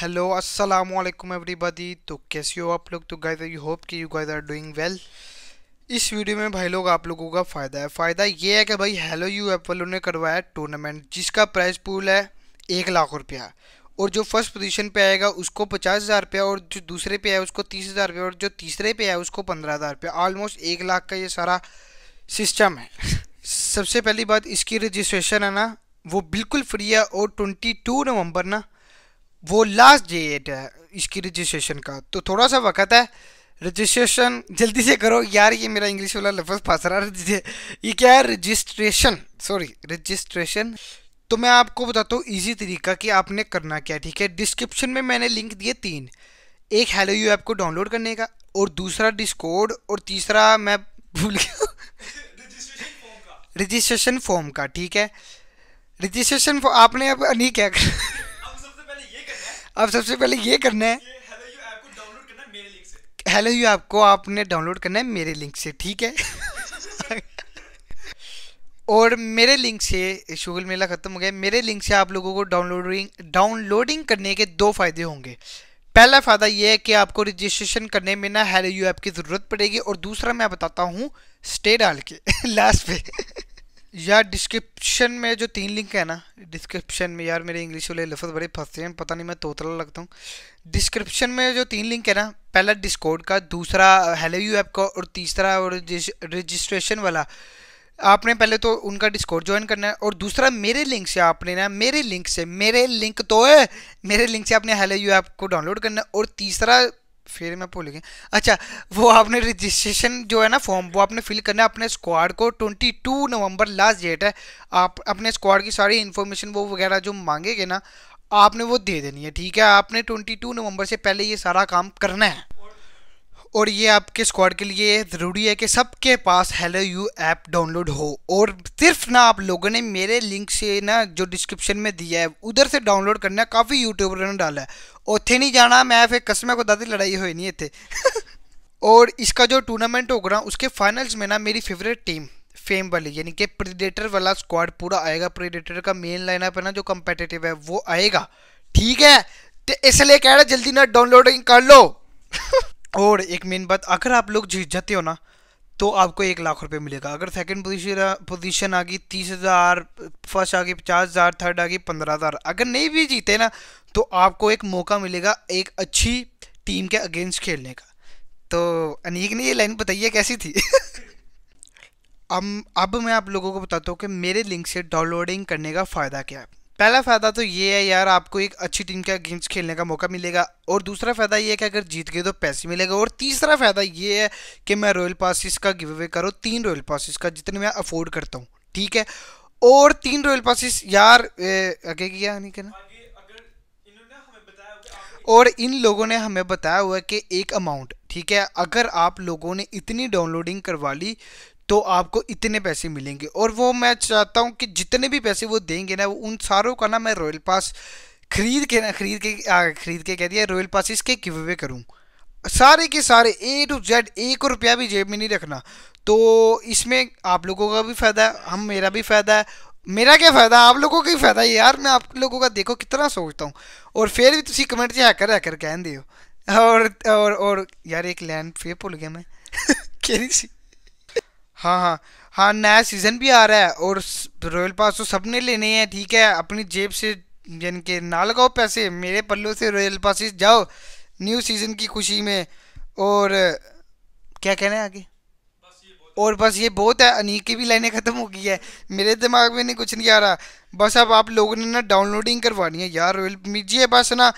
hello अस्सलाम वालेकुम everybody तो कैसे हो आप लोग तो गाइस आई होप कि you guys are doing well इस वीडियो में भाई लोग आप लोगों का फ़ायदा है फ़ायदा ये है कि भाई हेलो यू ऐप वालों ने करवाया टूर्नामेंट जिसका प्राइस पूल है एक लाख रुपया और जो फर्स्ट पोजीशन पे आएगा उसको पचास हज़ार रुपया और जो दूसरे पे है उसको तीस हज़ार रुपया और जो तीसरे पे है उसको पंद्रह हज़ार रुपया ऑलमोस्ट एक लाख का ये सारा सिस्टम है सबसे पहली बात इसकी रजिस्ट्रेशन है ना वो बिल्कुल फ्री है और ट्वेंटी टू नवंबर ना वो लास्ट डेट है इसकी रजिस्ट्रेशन का तो थोड़ा सा वक्त है रजिस्ट्रेशन जल्दी से करो यार ये मेरा इंग्लिश वाला लफ्ज़ फंस रहा है ये क्या है रजिस्ट्रेशन सॉरी रजिस्ट्रेशन तो मैं आपको बताता हूँ इजी तरीका कि आपने करना क्या ठीक है डिस्क्रिप्शन में मैंने लिंक दिए तीन एक हेलो यू ऐप को डाउनलोड करने का और दूसरा डिस्कोड और तीसरा मैं भूल गया रजिस्ट्रेशन फॉर्म का ठीक है रजिस्ट्रेशन आपने अब नहीं क्या कर अब सबसे पहले ये करना है हेलो यू ऐप को आपने डाउनलोड करना है मेरे लिंक से ठीक है और मेरे लिंक से शुगल मेला ख़त्म हो गया मेरे लिंक से आप लोगों को डाउनलोडिंग डाउनलोडिंग करने के दो फ़ायदे होंगे पहला फ़ायदा यह है कि आपको रजिस्ट्रेशन करने में ना हेलो यू ऐप की ज़रूरत पड़ेगी और दूसरा मैं बताता हूँ स्टे डाल के लास्ट पे यार डिस्क्रिप्शन में जो तीन लिंक है ना डिस्क्रिप्शन में यार मेरे इंग्लिश वाले लफ्ज़ बड़े फंसते हैं पता नहीं मैं तोतला लगता हूँ डिस्क्रिप्शन में जो तीन लिंक है ना पहला डिस्कोड का दूसरा हेलो यू ऐप का और तीसरा और रजिस्ट्रेशन वाला आपने पहले तो उनका डिस्कोड ज्वाइन करना है और दूसरा मेरे लिंक से आपने ना मेरे लिंक से मेरे लिंक तो है मेरे लिंक से आपने हेलो यू ऐप को डाउनलोड करना है और तीसरा फिर मैं भूल गया अच्छा वो आपने रजिस्ट्रेशन जो है ना फॉर्म वो आपने फिल करना है अपने स्क्वाड को 22 नवंबर लास्ट डेट है आप अपने स्क्वाड की सारी इन्फॉर्मेशन वो वगैरह जो मांगेंगे ना आपने वो दे देनी है ठीक है आपने 22 नवंबर से पहले ये सारा काम करना है और ये आपके स्क्वाड के लिए ज़रूरी है कि सबके पास हेलो यू ऐप डाउनलोड हो और सिर्फ ना आप लोगों ने मेरे लिंक से ना जो डिस्क्रिप्शन में दिया है उधर से डाउनलोड करना काफ़ी यूट्यूबर ने डाला है उतें नहीं जाना मैं फिर कसमें को दादी लड़ाई हुई नहीं इतने और इसका जो टूर्नामेंट होगा ना उसके फाइनल्स में ना मेरी फेवरेट टीम फेम वाली यानी कि प्रीडेटर वाला स्क्वाड पूरा आएगा प्रीडेटर का मेन लाइनअप है ना जो कंपेटेटिव है वो आएगा ठीक है तो इसलिए कह रहा जल्दी ना डाउनलोडिंग कर लो और एक मेन बात अगर आप लोग जीत जाते हो ना तो आपको एक लाख रुपए मिलेगा अगर सेकंड पोजीशन पोजीशन आ गई तीस हज़ार फर्स्ट आ गई पचास हज़ार थर्ड आ गई पंद्रह हज़ार अगर नहीं भी जीते ना तो आपको एक मौका मिलेगा एक अच्छी टीम के अगेंस्ट खेलने का तो अनीक ने ये लाइन बताइए कैसी थी अब अब मैं आप लोगों को बताता हूँ कि मेरे लिंक से डाउनलोडिंग करने का फ़ायदा क्या है पहला फ़ायदा तो ये है यार आपको एक अच्छी टीम के अगेंस्ट खेलने का मौका मिलेगा और दूसरा फ़ायदा ये है कि अगर जीत गए तो पैसे मिलेगा और तीसरा फ़ायदा ये है कि मैं रॉयल पासिस का गिव अवे करूँ तीन रॉयल पासिस का जितने मैं अफोर्ड करता हूँ ठीक है और तीन रॉयल पासिस यार आगे किया नहीं कहना और इन लोगों ने हमें बताया हुआ है कि एक अमाउंट ठीक है अगर आप लोगों ने इतनी डाउनलोडिंग करवा ली तो आपको इतने पैसे मिलेंगे और वो मैं चाहता हूँ कि जितने भी पैसे वो देंगे ना वो उन सारों का ना मैं रॉयल पास खरीद के ना खरीद के खरीद के कह दिया रॉयल पास इसके गिव अवे करूँ सारे के सारे ए टू जेड एक रुपया भी जेब में नहीं रखना तो इसमें आप लोगों का भी फ़ायदा है हम मेरा भी फ़ायदा है मेरा क्या फ़ायदा आप लोगों का ही फ़ायदा है यार मैं आप लोगों का देखो कितना सोचता हूँ और फिर भी तुम कमेंट से हैकर हैकर कह दे और और और यार एक लैंड ਫੇਰ गया मैं कह रही सी हाँ हाँ हाँ नया सीज़न भी आ रहा है और रॉयल पास तो सबने लेने हैं ठीक है अपनी जेब से यानी कि ना लगाओ पैसे मेरे पल्लों से रॉयल पासिस जाओ न्यू सीज़न की खुशी में और क्या कहना है आगे और बस ये बहुत है अनीक की भी लाइनें ख़त्म हो गई है मेरे दिमाग में नहीं कुछ नहीं आ रहा बस अब आप लोगों ने ना डाउनलोडिंग करवानी है यार रॉयल मीजिए बस ना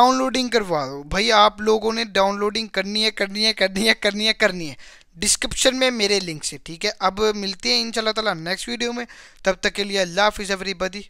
डाउनलोडिंग करवा दो भाई आप लोगों ने डाउनलोडिंग करनी है करनी है करनी है करनी है करनी है डिस्क्रिप्शन में मेरे लिंक से ठीक है अब मिलते हैं इन ताला नेक्स्ट वीडियो में तब तक के लिए अल्लाह हाफिज़ एवरीबडी